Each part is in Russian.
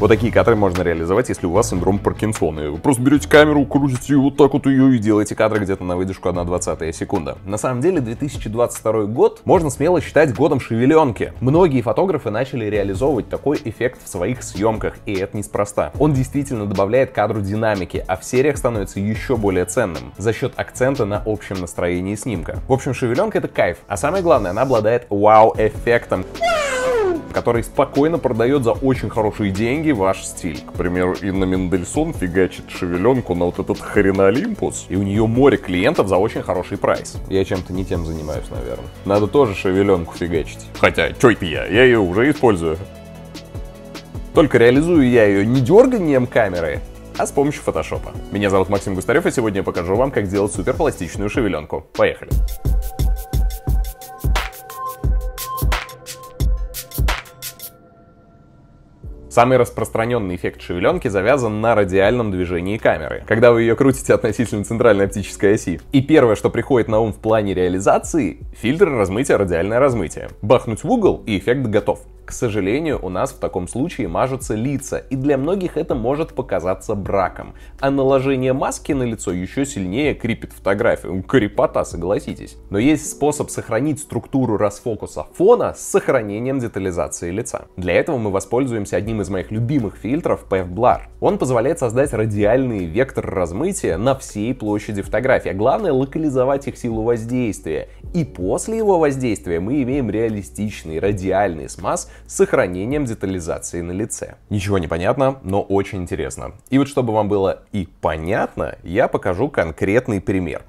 Вот такие кадры можно реализовать, если у вас синдром Паркинсона. Вы просто берете камеру, крутите вот так вот ее и делаете кадры где-то на выдержку 1,20 секунда. На самом деле 2022 год можно смело считать годом шевеленки. Многие фотографы начали реализовывать такой эффект в своих съемках, и это неспроста. Он действительно добавляет кадру динамики, а в сериях становится еще более ценным за счет акцента на общем настроении снимка. В общем, шевеленка это кайф, а самое главное, она обладает вау-эффектом. Wow который спокойно продает за очень хорошие деньги ваш стиль. К примеру, Инна Мендельсон фигачит шевеленку на вот этот хрен Олимпус, и у нее море клиентов за очень хороший прайс. Я чем-то не тем занимаюсь, наверное. Надо тоже шевеленку фигачить. Хотя, чё это я? Я ее уже использую. Только реализую я ее не дерганием камеры, а с помощью фотошопа. Меня зовут Максим Густарев, и сегодня я покажу вам, как делать суперпластичную шевеленку. Поехали! Самый распространенный эффект шевеленки завязан на радиальном движении камеры, когда вы ее крутите относительно центральной оптической оси. И первое, что приходит на ум в плане реализации — фильтр размытия, радиальное размытие. Бахнуть в угол, и эффект готов. К сожалению, у нас в таком случае мажутся лица, и для многих это может показаться браком. А наложение маски на лицо еще сильнее крепит фотографию. Ну, Крепота, согласитесь. Но есть способ сохранить структуру расфокуса фона с сохранением детализации лица. Для этого мы воспользуемся одним из моих любимых фильтров PF Blur. Он позволяет создать радиальный вектор размытия на всей площади фотографии, а главное локализовать их силу воздействия. И после его воздействия мы имеем реалистичный радиальный смаз с сохранением детализации на лице. Ничего не понятно, но очень интересно. И вот чтобы вам было и понятно, я покажу конкретный пример.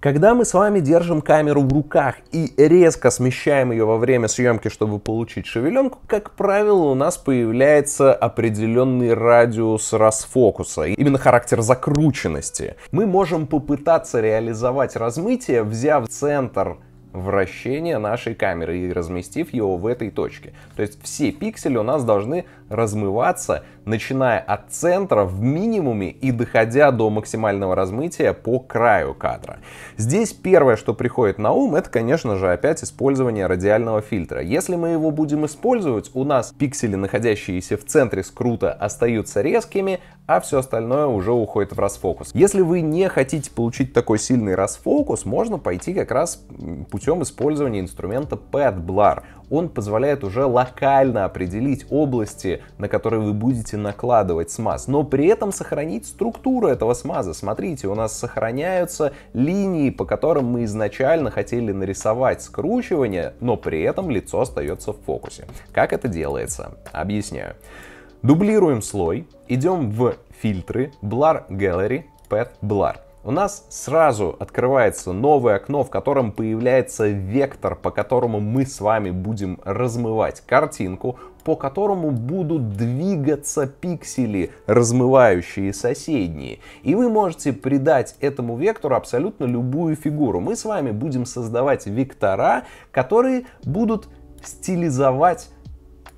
Когда мы с вами держим камеру в руках и резко смещаем ее во время съемки, чтобы получить шевеленку, как правило, у нас появляется определенный радиус расфокуса, именно характер закрученности. Мы можем попытаться реализовать размытие, взяв центр вращение нашей камеры и разместив его в этой точке. То есть все пиксели у нас должны размываться начиная от центра в минимуме и доходя до максимального размытия по краю кадра. Здесь первое, что приходит на ум, это, конечно же, опять использование радиального фильтра. Если мы его будем использовать, у нас пиксели, находящиеся в центре скрута, остаются резкими, а все остальное уже уходит в расфокус. Если вы не хотите получить такой сильный расфокус, можно пойти как раз путем использования инструмента Pad Blur он позволяет уже локально определить области, на которые вы будете накладывать смаз, но при этом сохранить структуру этого смаза. Смотрите, у нас сохраняются линии, по которым мы изначально хотели нарисовать скручивание, но при этом лицо остается в фокусе. Как это делается? Объясняю. Дублируем слой, идем в фильтры, Blur Gallery, Path Blur у нас сразу открывается новое окно, в котором появляется вектор, по которому мы с вами будем размывать картинку, по которому будут двигаться пиксели, размывающие соседние. И вы можете придать этому вектору абсолютно любую фигуру. Мы с вами будем создавать вектора, которые будут стилизовать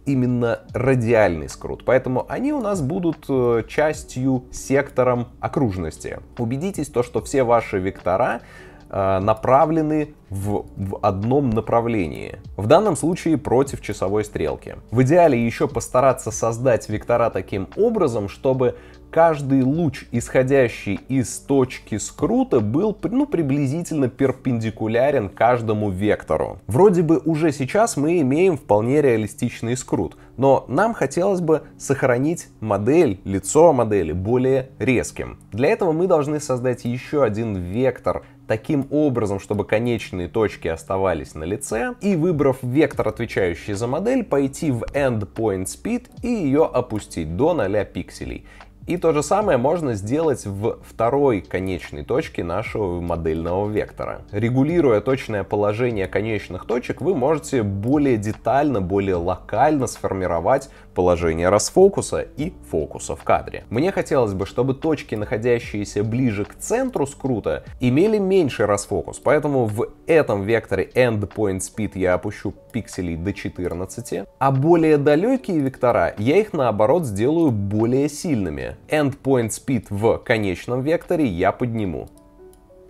именно радиальный скрут. Поэтому они у нас будут э, частью, сектором окружности. Убедитесь то, что все ваши вектора Э, направлены в, в одном направлении. В данном случае против часовой стрелки. В идеале еще постараться создать вектора таким образом, чтобы каждый луч, исходящий из точки скрута, был ну, приблизительно перпендикулярен каждому вектору. Вроде бы уже сейчас мы имеем вполне реалистичный скрут, но нам хотелось бы сохранить модель, лицо модели более резким. Для этого мы должны создать еще один вектор таким образом, чтобы конечные точки оставались на лице, и выбрав вектор, отвечающий за модель, пойти в Endpoint Speed и ее опустить до 0 пикселей. И то же самое можно сделать в второй конечной точке нашего модельного вектора. Регулируя точное положение конечных точек, вы можете более детально, более локально сформировать положение расфокуса и фокуса в кадре. Мне хотелось бы, чтобы точки, находящиеся ближе к центру скрута, имели меньший расфокус, поэтому в этом векторе end point Speed я опущу пикселей до 14, а более далекие вектора я их наоборот сделаю более сильными. End point Speed в конечном векторе я подниму.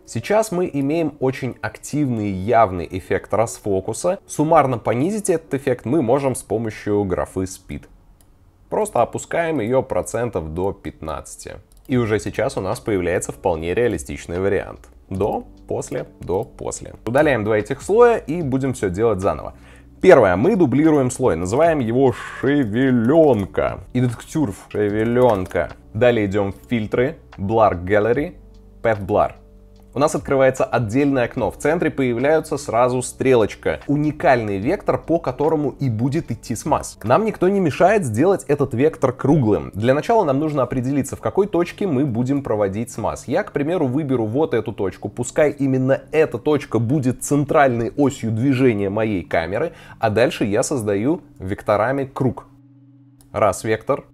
Сейчас мы имеем очень активный явный эффект расфокуса. Суммарно понизить этот эффект мы можем с помощью графы Speed. Просто опускаем ее процентов до 15. И уже сейчас у нас появляется вполне реалистичный вариант. До, после, до, после. Удаляем два этих слоя и будем все делать заново. Первое, мы дублируем слой, называем его шевеленка. Индуктюрф, шевеленка. Далее идем в фильтры, Blur Gallery, Path Blur у нас открывается отдельное окно. В центре появляются сразу стрелочка. Уникальный вектор, по которому и будет идти смаз. Нам никто не мешает сделать этот вектор круглым. Для начала нам нужно определиться, в какой точке мы будем проводить смаз. Я, к примеру, выберу вот эту точку. Пускай именно эта точка будет центральной осью движения моей камеры, а дальше я создаю векторами круг. Раз вектор,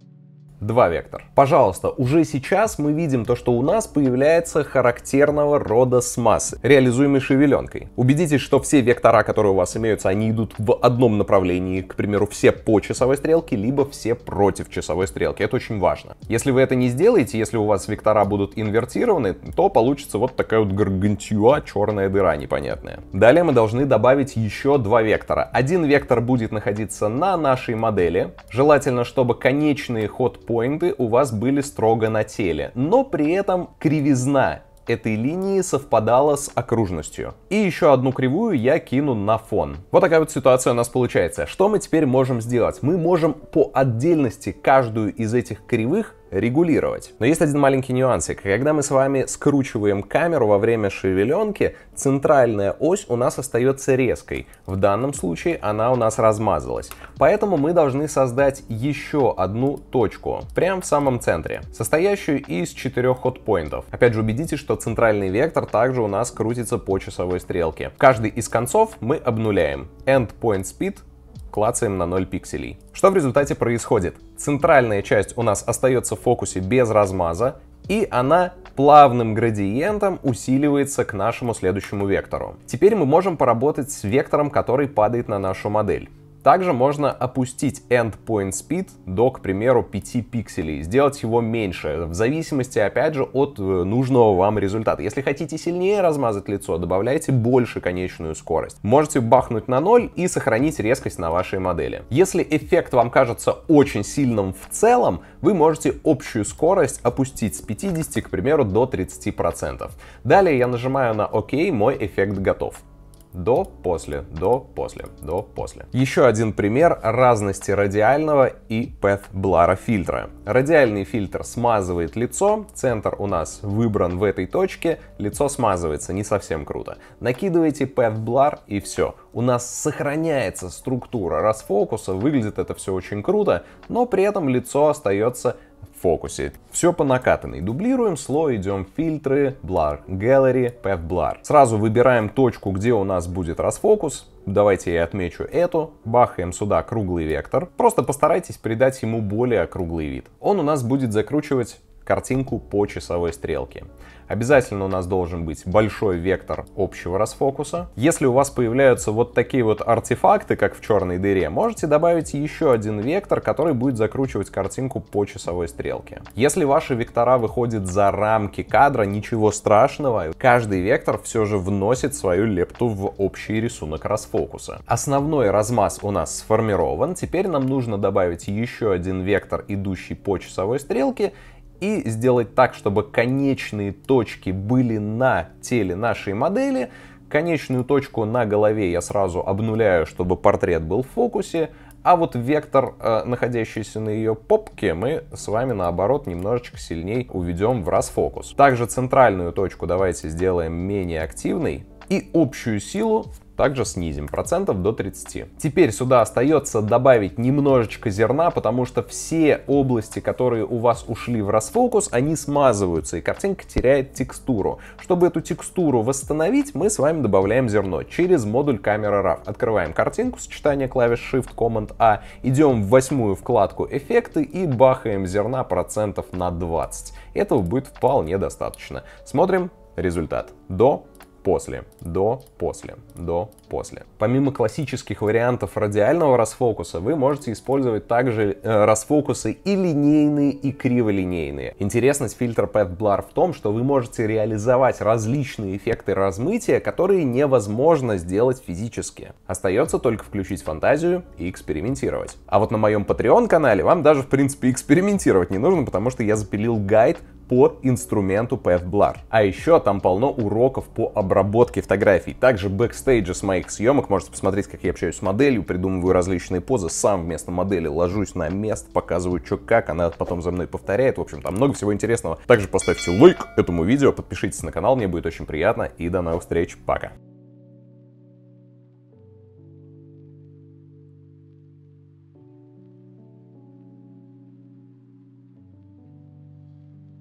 два вектор. Пожалуйста, уже сейчас мы видим то, что у нас появляется характерного рода с массы, реализуемой шевеленкой. Убедитесь, что все вектора, которые у вас имеются, они идут в одном направлении, к примеру, все по часовой стрелке, либо все против часовой стрелки. Это очень важно. Если вы это не сделаете, если у вас вектора будут инвертированы, то получится вот такая вот гаргантюа, черная дыра непонятная. Далее мы должны добавить еще два вектора. Один вектор будет находиться на нашей модели. Желательно, чтобы конечный ход по поинты у вас были строго на теле, но при этом кривизна этой линии совпадала с окружностью. И еще одну кривую я кину на фон. Вот такая вот ситуация у нас получается. Что мы теперь можем сделать? Мы можем по отдельности каждую из этих кривых регулировать. Но есть один маленький нюансик. Когда мы с вами скручиваем камеру во время шевеленки, центральная ось у нас остается резкой. В данном случае она у нас размазалась. Поэтому мы должны создать еще одну точку, прямо в самом центре, состоящую из четырех ходпоинтов. Опять же, убедитесь, что центральный вектор также у нас крутится по часовой стрелке. Каждый из концов мы обнуляем. End point speed клацаем на 0 пикселей. Что в результате происходит? Центральная часть у нас остается в фокусе без размаза, и она плавным градиентом усиливается к нашему следующему вектору. Теперь мы можем поработать с вектором, который падает на нашу модель. Также можно опустить endpoint speed до, к примеру, 5 пикселей, сделать его меньше, в зависимости, опять же, от э, нужного вам результата. Если хотите сильнее размазать лицо, добавляйте больше конечную скорость. Можете бахнуть на 0 и сохранить резкость на вашей модели. Если эффект вам кажется очень сильным в целом, вы можете общую скорость опустить с 50, к примеру, до 30%. Далее я нажимаю на ОК, мой эффект готов. До, после, до, после, до, после. Еще один пример разности радиального и path блара фильтра. Радиальный фильтр смазывает лицо, центр у нас выбран в этой точке, лицо смазывается, не совсем круто. Накидываете path блар и все. У нас сохраняется структура расфокуса, выглядит это все очень круто, но при этом лицо остается фокусе. Все по накатанной. Дублируем слой, идем в фильтры, Blur Gallery, Path Blur. Сразу выбираем точку, где у нас будет расфокус. Давайте я отмечу эту. Бахаем сюда круглый вектор. Просто постарайтесь придать ему более круглый вид. Он у нас будет закручивать картинку по часовой стрелке. Обязательно у нас должен быть большой вектор общего расфокуса. Если у вас появляются вот такие вот артефакты, как в черной дыре, можете добавить еще один вектор, который будет закручивать картинку по часовой стрелке. Если ваши вектора выходят за рамки кадра, ничего страшного, каждый вектор все же вносит свою лепту в общий рисунок расфокуса. Основной размаз у нас сформирован, теперь нам нужно добавить еще один вектор, идущий по часовой стрелке, и сделать так, чтобы конечные точки были на теле нашей модели, конечную точку на голове я сразу обнуляю, чтобы портрет был в фокусе, а вот вектор, э, находящийся на ее попке, мы с вами наоборот немножечко сильнее уведем в расфокус. Также центральную точку давайте сделаем менее активной, и общую силу также снизим процентов до 30. Теперь сюда остается добавить немножечко зерна, потому что все области, которые у вас ушли в расфокус, они смазываются, и картинка теряет текстуру. Чтобы эту текстуру восстановить, мы с вами добавляем зерно через модуль камера RAW. Открываем картинку, сочетание клавиш Shift, Command A, идем в восьмую вкладку эффекты и бахаем зерна процентов на 20. Этого будет вполне достаточно. Смотрим результат. До после, до, после, до, после. Помимо классических вариантов радиального расфокуса, вы можете использовать также э, расфокусы и линейные, и криволинейные. Интересность фильтра Pet Blur в том, что вы можете реализовать различные эффекты размытия, которые невозможно сделать физически. Остается только включить фантазию и экспериментировать. А вот на моем Patreon канале вам даже в принципе экспериментировать не нужно, потому что я запилил гайд по инструменту Path Blur. А еще там полно уроков по обработке фотографий. Также бэкстейджи с моих съемок. Можете посмотреть, как я общаюсь с моделью, придумываю различные позы, сам вместо модели ложусь на место, показываю, что как, она потом за мной повторяет. В общем, там много всего интересного. Также поставьте лайк этому видео, подпишитесь на канал, мне будет очень приятно. И до новых встреч, пока!